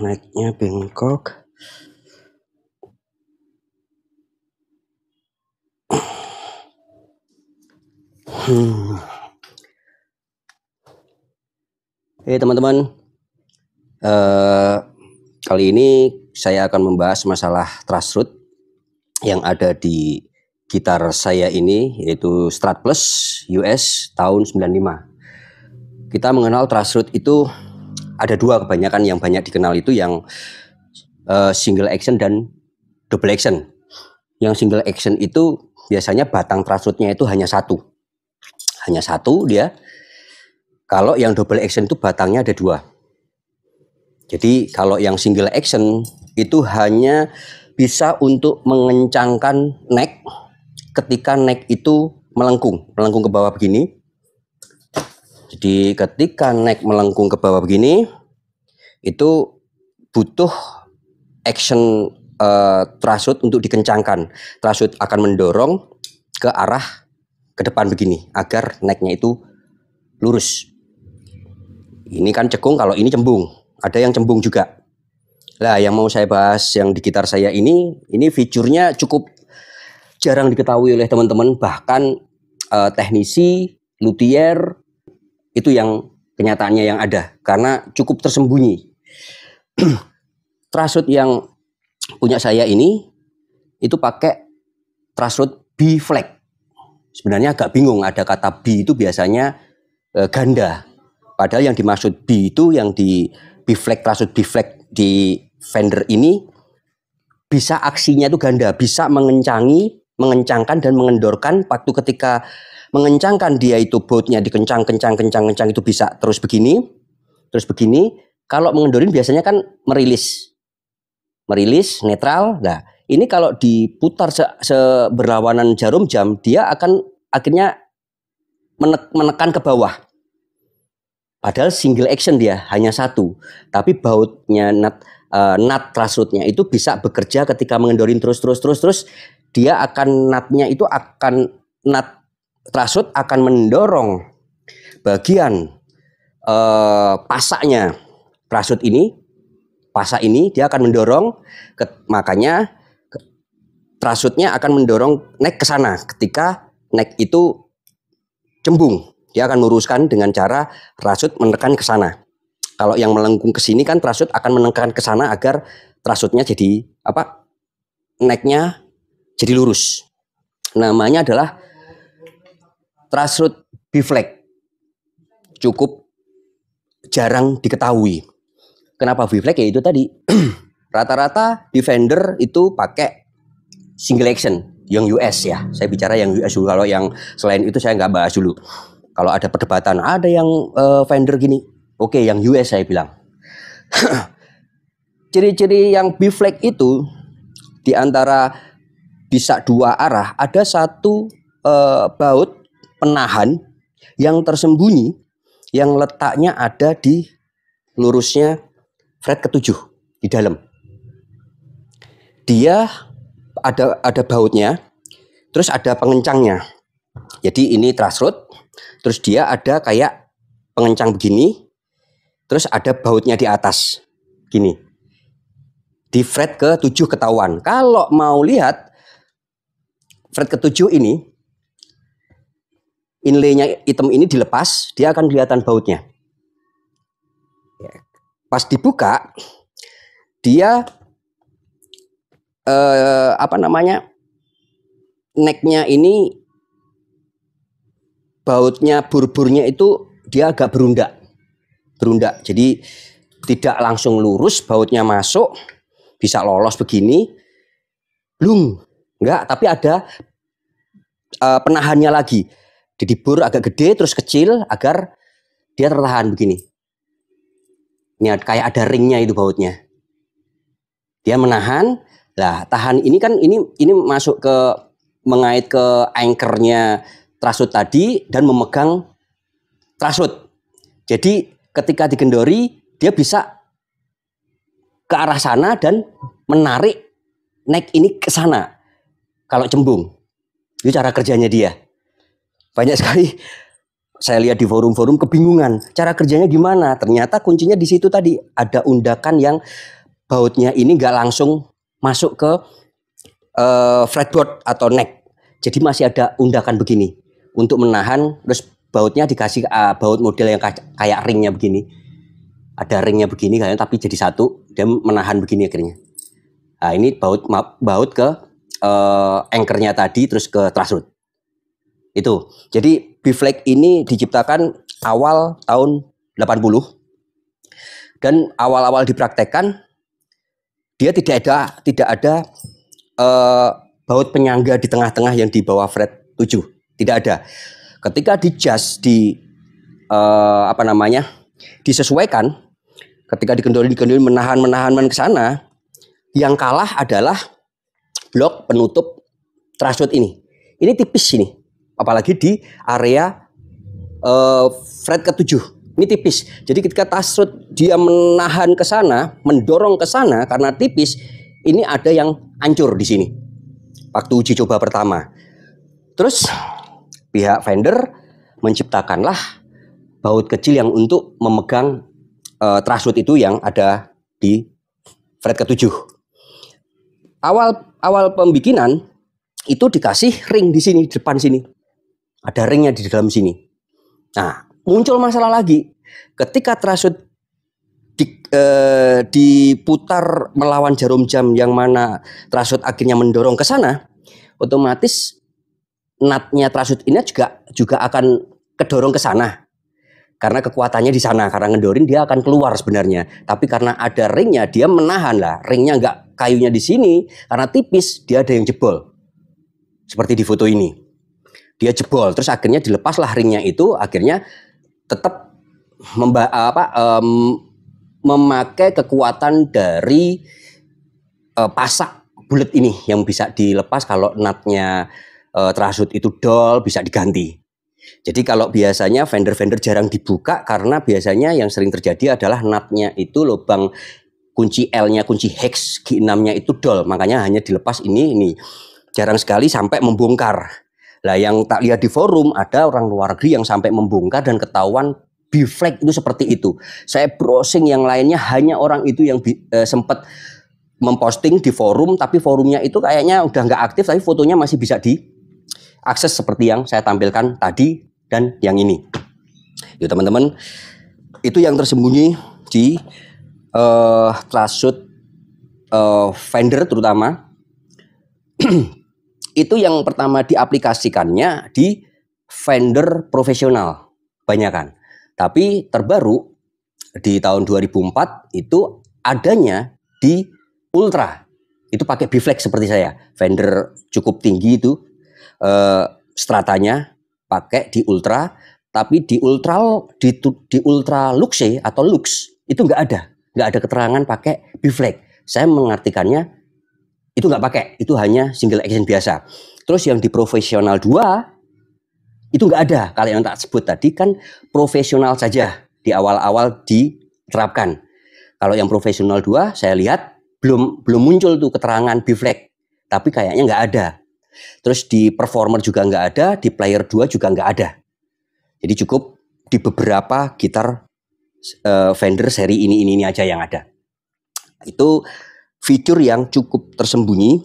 naiknya bengkok hmm. teman-teman uh, kali ini saya akan membahas masalah trust root yang ada di gitar saya ini yaitu Strat Plus US tahun 95 kita mengenal trust root itu ada dua kebanyakan yang banyak dikenal itu yang uh, single action dan double action. Yang single action itu biasanya batang trusutnya itu hanya satu, hanya satu dia. Kalau yang double action itu batangnya ada dua. Jadi kalau yang single action itu hanya bisa untuk mengencangkan neck ketika neck itu melengkung, melengkung ke bawah begini. Jadi ketika neck melengkung ke bawah begini, itu butuh action uh, eh, trasut untuk dikencangkan. Trasut akan mendorong ke arah ke depan begini agar naiknya itu lurus. Ini kan cekung, kalau ini cembung. Ada yang cembung juga. Lah, yang mau saya bahas yang di gitar saya ini, ini fiturnya cukup jarang diketahui oleh teman-teman, bahkan uh, teknisi, luthier, itu yang kenyataannya yang ada karena cukup tersembunyi. trasut yang punya saya ini itu pakai trasut B flag. Sebenarnya agak bingung ada kata B itu biasanya e, ganda. Padahal yang dimaksud B itu yang di B flag trasut B flag di fender ini bisa aksinya itu ganda, bisa mengencangi, mengencangkan dan mengendorkan waktu ketika mengencangkan dia itu bautnya dikencang kencang kencang kencang itu bisa terus begini terus begini kalau mengendorin biasanya kan merilis merilis netral nah ini kalau diputar se, seberlawanan jarum jam dia akan akhirnya menekan ke bawah padahal single action dia hanya satu tapi bautnya nat eh, nat grassrootnya itu bisa bekerja ketika mengendorin terus terus terus terus dia akan natnya itu akan nat Trasut akan mendorong bagian eh, pasaknya Trasut ini, pasak ini dia akan mendorong, ke, makanya ke, Trasutnya akan mendorong naik ke sana ketika naik itu cembung. Dia akan meluruskan dengan cara Trasut menekan ke sana. Kalau yang melengkung ke sini kan Trasut akan menekan ke sana agar Trasutnya jadi apa? Naiknya jadi lurus. Namanya adalah rasrut biflek cukup jarang diketahui. Kenapa biflek? Ya itu tadi. Rata-rata defender itu pakai single action yang US ya. Saya bicara yang US dulu. Kalau yang selain itu saya nggak bahas dulu. Kalau ada perdebatan, ada yang uh, eh, vendor gini. Oke, yang US saya bilang. Ciri-ciri yang biflek itu di antara bisa dua arah, ada satu uh, baut penahan yang tersembunyi yang letaknya ada di lurusnya fret ketujuh di dalam. Dia ada ada bautnya, terus ada pengencangnya. Jadi ini truss rod, terus dia ada kayak pengencang begini, terus ada bautnya di atas, gini. Di fret ke tujuh ketahuan. Kalau mau lihat fret ketujuh ini, inlaynya item ini dilepas, dia akan kelihatan bautnya. Ya. Pas dibuka, dia eh, apa namanya necknya ini bautnya burburnya itu dia agak berundak, berundak. Jadi tidak langsung lurus, bautnya masuk, bisa lolos begini, belum, enggak. Tapi ada eh, penahannya lagi didibur agak gede terus kecil agar dia tertahan begini. Ini kayak ada ringnya itu bautnya. Dia menahan, lah tahan ini kan ini ini masuk ke mengait ke anchornya trasut tadi dan memegang trasut. Jadi ketika digendori dia bisa ke arah sana dan menarik naik ini ke sana kalau cembung. Itu cara kerjanya dia. Banyak sekali saya lihat di forum-forum kebingungan cara kerjanya gimana. Ternyata kuncinya di situ tadi ada undakan yang bautnya ini nggak langsung masuk ke uh, fretboard atau neck. Jadi masih ada undakan begini untuk menahan terus bautnya dikasih uh, baut model yang kayak ringnya begini. Ada ringnya begini kayaknya tapi jadi satu dan menahan begini akhirnya. Nah, ini baut baut ke uh, anchornya tadi terus ke truss rod. Itu. Jadi Biflek ini diciptakan awal tahun 80 dan awal-awal dipraktekkan dia tidak ada tidak ada uh, baut penyangga di tengah-tengah yang di bawah fret 7 tidak ada ketika di jazz di uh, apa namanya disesuaikan ketika dikendali dikendali menahan menahan men ke sana yang kalah adalah blok penutup threshold ini ini tipis ini apalagi di area uh, fret ketujuh ini tipis jadi ketika tasrut dia menahan ke sana mendorong ke sana karena tipis ini ada yang hancur di sini waktu uji coba pertama terus pihak vendor menciptakanlah baut kecil yang untuk memegang uh, eh, trasut itu yang ada di fret ketujuh awal awal pembikinan itu dikasih ring di sini depan sini ada ringnya di dalam sini. Nah, muncul masalah lagi. Ketika trasut di, eh, diputar melawan jarum jam yang mana trasut akhirnya mendorong ke sana, otomatis natnya trasut ini juga juga akan kedorong ke sana. Karena kekuatannya di sana, karena ngedorin dia akan keluar sebenarnya. Tapi karena ada ringnya, dia menahan lah. Ringnya nggak kayunya di sini, karena tipis, dia ada yang jebol. Seperti di foto ini dia jebol terus akhirnya dilepaslah ringnya itu akhirnya tetap memba apa um, memakai kekuatan dari uh, pasak bulat ini yang bisa dilepas kalau natnya uh, terasut itu dol bisa diganti jadi kalau biasanya vendor-vendor jarang dibuka karena biasanya yang sering terjadi adalah natnya itu lubang kunci L-nya, kunci hex G6-nya itu dol, makanya hanya dilepas ini ini. Jarang sekali sampai membongkar. Lah yang tak lihat di forum ada orang luar negeri yang sampai membongkar dan ketahuan biflek itu seperti itu. Saya browsing yang lainnya hanya orang itu yang bi, eh, sempat memposting di forum tapi forumnya itu kayaknya udah nggak aktif tapi fotonya masih bisa diakses seperti yang saya tampilkan tadi dan yang ini. Yuk teman-teman, itu yang tersembunyi di uh, trust uh, vendor terutama itu yang pertama diaplikasikannya di vendor profesional banyakkan, Tapi terbaru di tahun 2004 itu adanya di ultra. Itu pakai biflex seperti saya. Vendor cukup tinggi itu eh, stratanya pakai di ultra, tapi di ultra di, di ultra luxe atau lux itu nggak ada, nggak ada keterangan pakai biflex. Saya mengartikannya itu nggak pakai, itu hanya single action biasa. Terus yang di profesional 2 itu nggak ada. Kalau yang tak sebut tadi kan profesional saja di awal-awal diterapkan. Kalau yang profesional 2 saya lihat belum belum muncul tuh keterangan biflek, tapi kayaknya nggak ada. Terus di performer juga nggak ada, di player 2 juga nggak ada. Jadi cukup di beberapa gitar uh, vendor seri ini ini ini aja yang ada. Itu fitur yang cukup tersembunyi.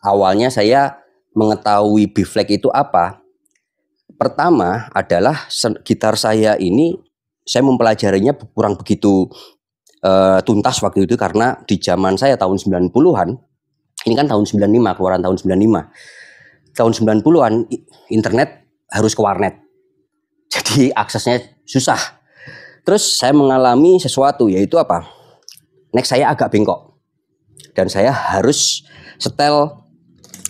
Awalnya saya mengetahui B-flag itu apa. Pertama adalah gitar saya ini saya mempelajarinya kurang begitu uh, tuntas waktu itu karena di zaman saya tahun 90-an ini kan tahun 95 keluaran tahun 95. Tahun 90-an internet harus ke warnet. Jadi aksesnya susah. Terus saya mengalami sesuatu yaitu apa? Next saya agak bengkok dan saya harus setel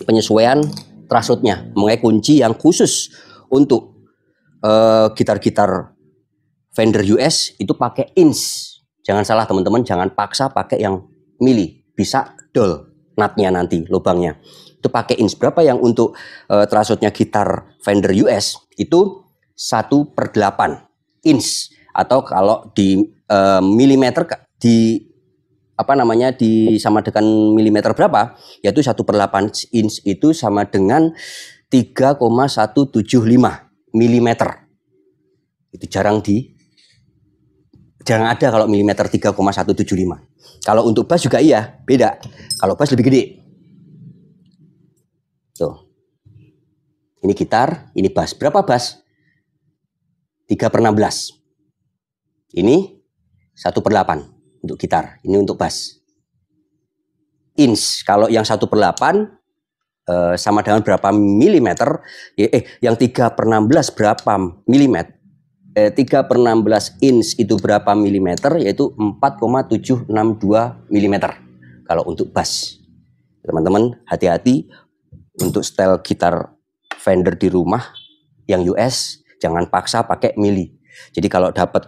penyesuaian trasutnya mengenai kunci yang khusus untuk eh, gitar-gitar uh, Fender US itu pakai inch jangan salah teman-teman jangan paksa pakai yang mili bisa dol natnya nanti lubangnya itu pakai inch berapa yang untuk uh, trasutnya gitar vendor US itu 1 per 8 inch atau kalau di uh, milimeter di apa namanya di sama dengan milimeter berapa yaitu 1 per 8 inch itu sama dengan 3,175 milimeter itu jarang di jarang ada kalau milimeter 3,175 kalau untuk bass juga iya beda kalau bass lebih gede tuh ini gitar ini bass berapa bass 3 per 16 ini 1 per 8 untuk gitar, ini untuk bass. Inch, kalau yang 1 per 8 eh, sama dengan berapa milimeter, ya, eh yang 3 per 16 berapa milimeter, eh, 3 per 16 inch itu berapa milimeter, yaitu 4,762 milimeter kalau untuk bass. Teman-teman hati-hati untuk style gitar Fender di rumah yang US, jangan paksa pakai mili. Jadi kalau dapat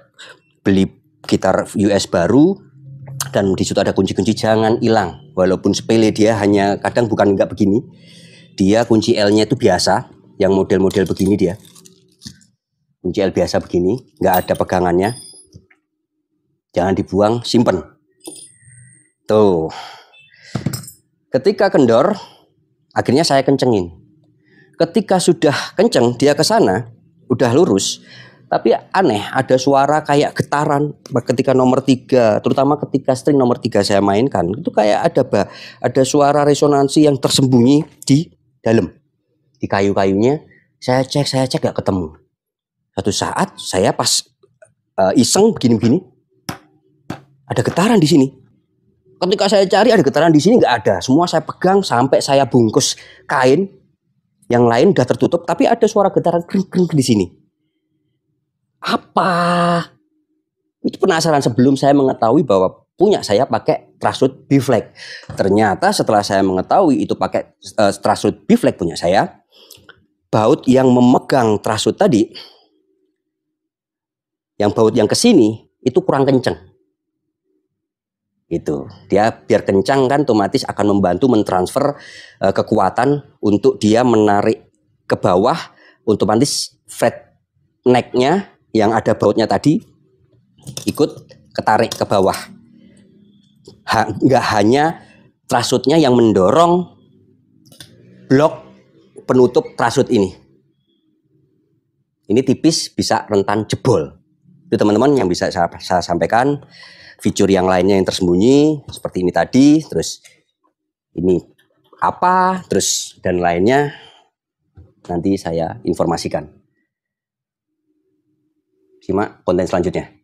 beli gitar US baru dan di situ ada kunci-kunci jangan hilang walaupun sepele dia hanya kadang bukan nggak begini dia kunci L-nya itu biasa yang model-model begini dia kunci L biasa begini nggak ada pegangannya jangan dibuang simpen tuh ketika kendor akhirnya saya kencengin ketika sudah kenceng dia ke sana udah lurus tapi aneh, ada suara kayak getaran ketika nomor tiga, terutama ketika string nomor tiga saya mainkan. Itu kayak ada bah, ada suara resonansi yang tersembunyi di dalam, di kayu-kayunya. Saya cek, saya cek gak ketemu. Satu saat saya pas uh, iseng begini-begini, ada getaran di sini. Ketika saya cari ada getaran di sini nggak ada. Semua saya pegang sampai saya bungkus kain yang lain udah tertutup, tapi ada suara getaran kring kring di sini apa? Itu penasaran sebelum saya mengetahui bahwa punya saya pakai trasut biflek. Ternyata setelah saya mengetahui itu pakai uh, eh, trasut biflek punya saya, baut yang memegang trasut tadi, yang baut yang kesini itu kurang kenceng itu dia biar kencang kan otomatis akan membantu mentransfer uh, kekuatan untuk dia menarik ke bawah untuk nanti fret necknya yang ada bautnya tadi ikut ketarik ke bawah. Ha, nggak hanya trasutnya yang mendorong blok penutup trasut ini. Ini tipis bisa rentan jebol. Itu teman-teman yang bisa saya, saya sampaikan. Fitur yang lainnya yang tersembunyi seperti ini tadi, terus ini apa, terus dan lainnya nanti saya informasikan simak konten selanjutnya.